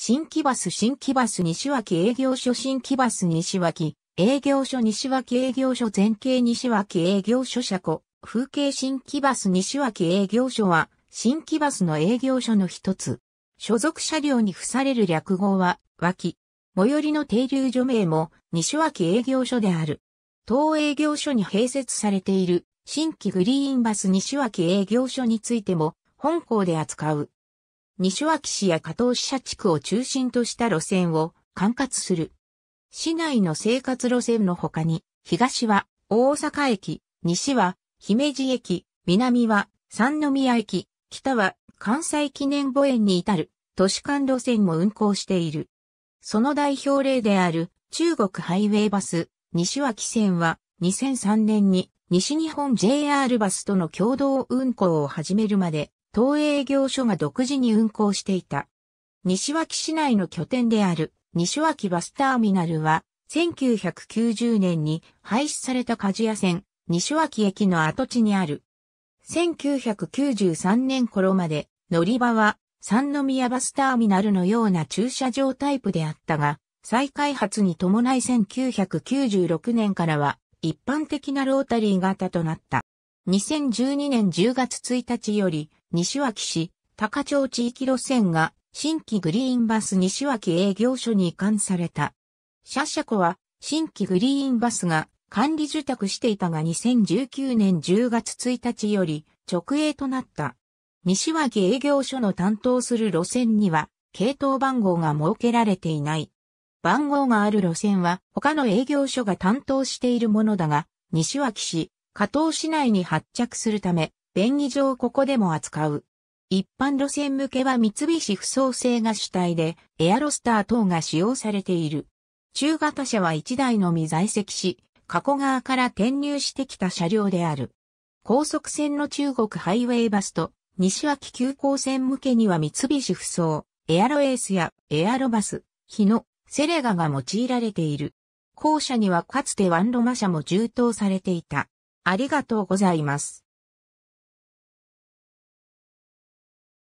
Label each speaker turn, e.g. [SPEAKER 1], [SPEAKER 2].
[SPEAKER 1] 新木バス新木バス西脇営業所新木バス西脇営業所西脇営業所前景西脇営業所車庫風景新木バス西脇営業所は新木バスの営業所の一つ。所属車両に付される略語は脇。最寄りの停留所名も西脇営業所である。当営業所に併設されている新規グリーンバス西脇営業所についても本校で扱う。西脇市や加藤市社地区を中心とした路線を管轄する。市内の生活路線の他に、東は大阪駅、西は姫路駅、南は三宮駅、北は関西記念墓園に至る都市間路線も運行している。その代表例である中国ハイウェイバス西脇線は2003年に西日本 JR バスとの共同運行を始めるまで東営業所が独自に運行していた。西脇市内の拠点である西脇バスターミナルは1990年に廃止された鍛冶屋線西脇駅の跡地にある。1993年頃まで乗り場は三宮バスターミナルのような駐車場タイプであったが、再開発に伴い1996年からは一般的なロータリー型となった。2012年10月1日より西脇市、高町地域路線が新規グリーンバス西脇営業所に移管された。シャシャコは新規グリーンバスが管理受託していたが2019年10月1日より直営となった。西脇営業所の担当する路線には系統番号が設けられていない。番号がある路線は他の営業所が担当しているものだが、西脇市、加藤市内に発着するため、便宜上ここでも扱う。一般路線向けは三菱不創製が主体で、エアロスター等が使用されている。中型車は1台のみ在籍し、加古川から転入してきた車両である。高速線の中国ハイウェイバスと、西脇急行線向けには三菱不創、エアロエースやエアロバス、日野、セレガが用いられている。後者にはかつてワンロマ車も充当されていた。ありがとうございます。